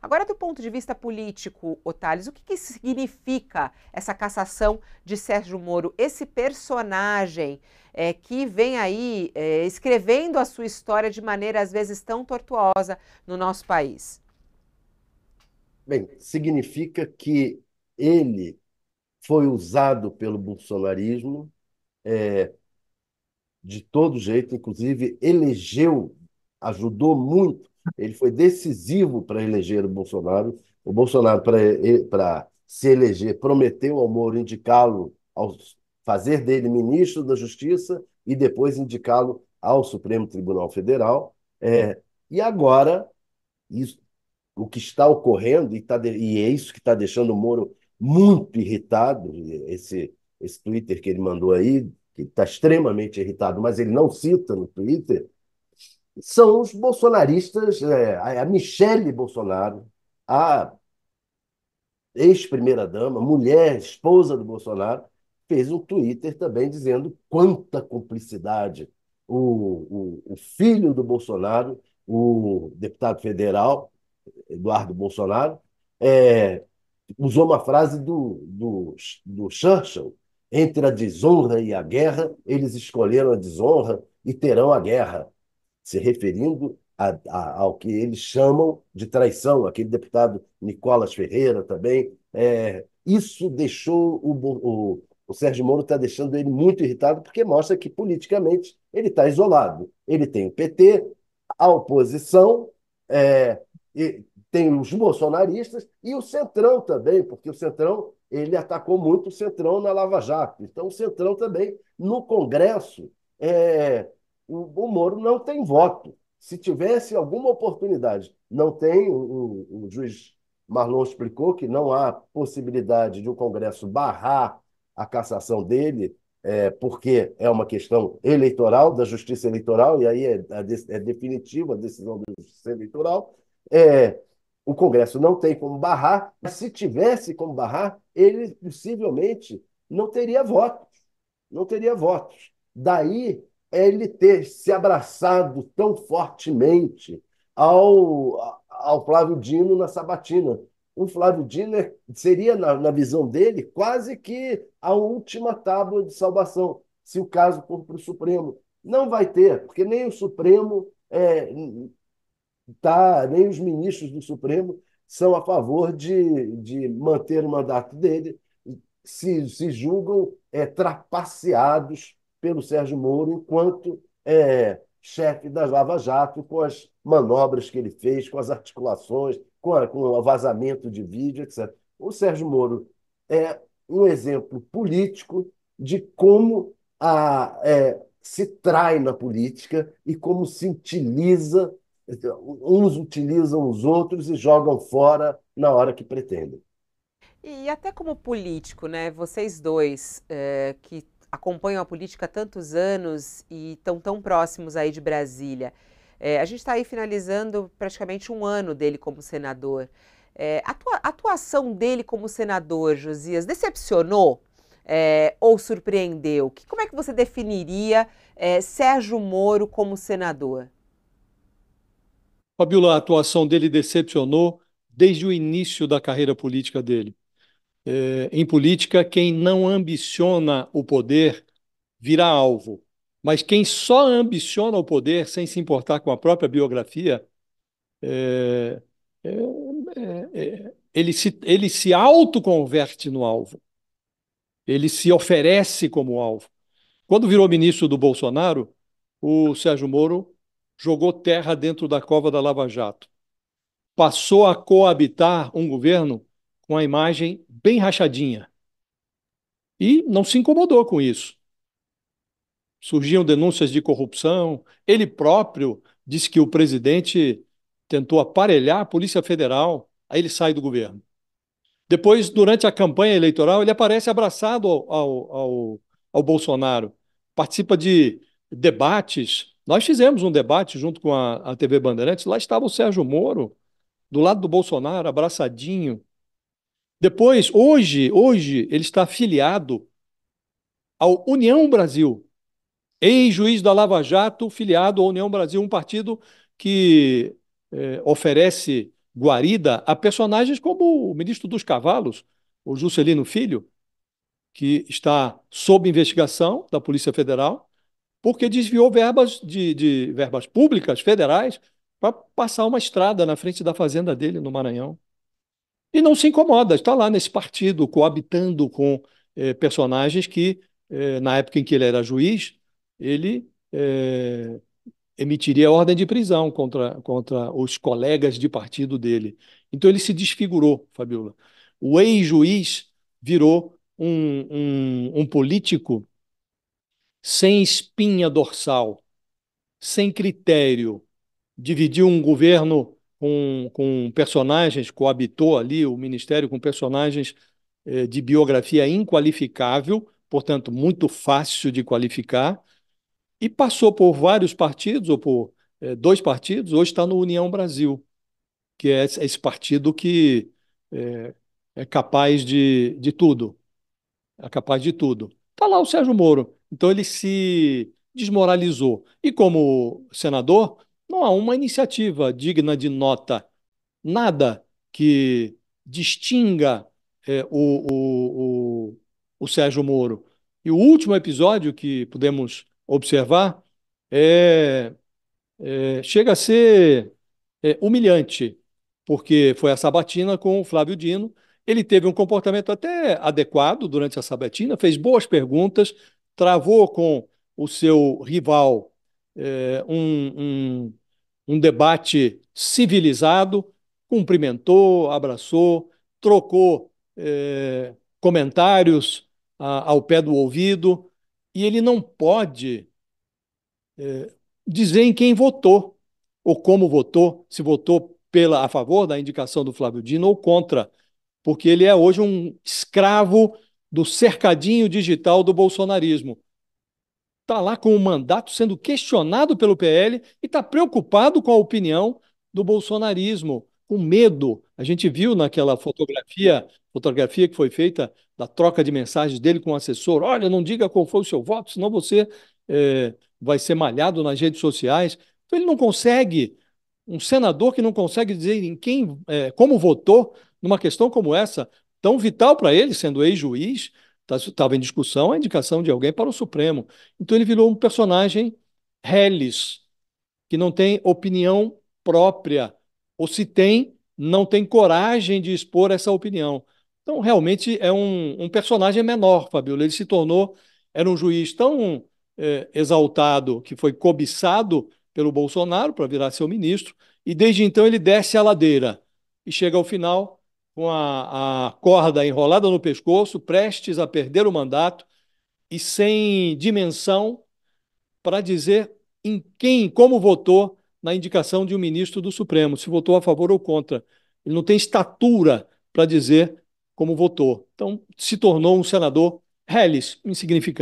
Agora, do ponto de vista político, Otales, o que, que significa essa cassação de Sérgio Moro, esse personagem é, que vem aí é, escrevendo a sua história de maneira às vezes tão tortuosa no nosso país? Bem, significa que ele foi usado pelo bolsonarismo é, de todo jeito, inclusive elegeu, ajudou muito ele foi decisivo para eleger o Bolsonaro. O Bolsonaro, para se eleger, prometeu ao Moro indicá-lo, fazer dele ministro da Justiça e depois indicá-lo ao Supremo Tribunal Federal. É, e agora, isso, o que está ocorrendo, e, tá e é isso que está deixando o Moro muito irritado, esse, esse Twitter que ele mandou aí, que está extremamente irritado, mas ele não cita no Twitter, são os bolsonaristas, é, a Michele Bolsonaro, a ex-primeira-dama, mulher, esposa do Bolsonaro, fez um Twitter também dizendo quanta cumplicidade o, o, o filho do Bolsonaro, o deputado federal Eduardo Bolsonaro, é, usou uma frase do, do, do Churchill, entre a desonra e a guerra, eles escolheram a desonra e terão a guerra se referindo a, a, ao que eles chamam de traição, aquele deputado Nicolas Ferreira também. É, isso deixou o, o, o Sérgio Moro está deixando ele muito irritado, porque mostra que politicamente ele está isolado. Ele tem o PT, a oposição, é, tem os bolsonaristas e o Centrão também, porque o Centrão ele atacou muito o Centrão na Lava Jato. Então, o Centrão também, no Congresso, é, o Moro não tem voto. Se tivesse alguma oportunidade, não tem, o, o, o juiz Marlon explicou que não há possibilidade de o um Congresso barrar a cassação dele, é, porque é uma questão eleitoral, da justiça eleitoral, e aí é, é, é definitiva a decisão da justiça eleitoral. É, o Congresso não tem como barrar, mas se tivesse como barrar, ele possivelmente não teria votos. Não teria votos. Daí é ele ter se abraçado tão fortemente ao, ao Flávio Dino na Sabatina. O Flávio Dino é, seria, na, na visão dele, quase que a última tábua de salvação, se o caso for para o Supremo. Não vai ter, porque nem o Supremo é, tá, nem os ministros do Supremo são a favor de, de manter o mandato dele, se, se julgam é, trapaceados pelo Sérgio Moro enquanto é, chefe das Lava Jato, com as manobras que ele fez, com as articulações, com, a, com o vazamento de vídeo, etc. O Sérgio Moro é um exemplo político de como a, é, se trai na política e como se utiliza, uns utilizam os outros e jogam fora na hora que pretendem. E até como político, né? Vocês dois é, que acompanham a política há tantos anos e estão tão próximos aí de Brasília. É, a gente está aí finalizando praticamente um ano dele como senador. É, a atuação dele como senador, Josias, decepcionou é, ou surpreendeu? Que, como é que você definiria é, Sérgio Moro como senador? Fabiola, a atuação dele decepcionou desde o início da carreira política dele. É, em política, quem não ambiciona o poder vira alvo. Mas quem só ambiciona o poder sem se importar com a própria biografia, é, é, ele se, ele se autoconverte no alvo. Ele se oferece como alvo. Quando virou ministro do Bolsonaro, o Sérgio Moro jogou terra dentro da cova da Lava Jato. Passou a coabitar um governo com a imagem bem rachadinha. E não se incomodou com isso. Surgiam denúncias de corrupção, ele próprio disse que o presidente tentou aparelhar a Polícia Federal, aí ele sai do governo. Depois, durante a campanha eleitoral, ele aparece abraçado ao, ao, ao, Bolsonaro, participa de debates. Nós fizemos um debate junto com a, a TV Bandeirantes, lá estava o Sérgio Moro, do lado do Bolsonaro, abraçadinho. Depois, hoje, hoje, ele está afiliado ao União Brasil, ex-juiz da Lava Jato, filiado à União Brasil, um partido que é, oferece guarida a personagens como o ministro dos Cavalos, o Juscelino Filho, que está sob investigação da Polícia Federal, porque desviou verbas de, de verbas públicas federais para passar uma estrada na frente da fazenda dele no Maranhão e não se incomoda, está lá nesse partido, coabitando com eh, personagens que, eh, na época em que ele era juiz, ele eh, emitiria ordem de prisão contra, contra os colegas de partido dele. Então ele se desfigurou, Fabiola. O ex-juiz virou um, um, um político sem espinha dorsal, sem critério, dividiu um governo com, com personagens, coabitou ali o Ministério com personagens eh, de biografia inqualificável, portanto, muito fácil de qualificar, e passou por vários partidos, ou por eh, dois partidos, hoje está no União Brasil, que é esse partido que eh, é capaz de, de tudo. É capaz de tudo. Está lá o Sérgio Moro. Então ele se desmoralizou. E como senador, não há uma iniciativa digna de nota, nada que distinga é, o, o, o, o Sérgio Moro. E o último episódio que pudemos observar é, é, chega a ser é, humilhante, porque foi a sabatina com o Flávio Dino. Ele teve um comportamento até adequado durante a sabatina, fez boas perguntas, travou com o seu rival é, um, um, um debate civilizado, cumprimentou, abraçou, trocou eh, comentários a, ao pé do ouvido, e ele não pode eh, dizer em quem votou ou como votou, se votou pela, a favor da indicação do Flávio Dino ou contra, porque ele é hoje um escravo do cercadinho digital do bolsonarismo está lá com o mandato sendo questionado pelo PL e está preocupado com a opinião do bolsonarismo, com medo. A gente viu naquela fotografia, fotografia que foi feita da troca de mensagens dele com o assessor: olha, não diga qual foi o seu voto, senão você é, vai ser malhado nas redes sociais. Então ele não consegue, um senador que não consegue dizer em quem, é, como votou numa questão como essa, tão vital para ele, sendo ex-juiz, estava tá, em discussão a indicação de alguém para o Supremo. Então ele virou um personagem reles, que não tem opinião própria, ou se tem, não tem coragem de expor essa opinião. Então, realmente é um, um personagem menor, Fabio. Ele se tornou, era um juiz tão é, exaltado que foi cobiçado pelo Bolsonaro para virar seu ministro, e desde então ele desce a ladeira e chega ao final com a, a corda enrolada no pescoço, prestes a perder o mandato e sem dimensão para dizer em quem, como votou na indicação de um ministro do Supremo, se votou a favor ou contra. Ele não tem estatura para dizer como votou. Então, se tornou um senador reles, insignificante.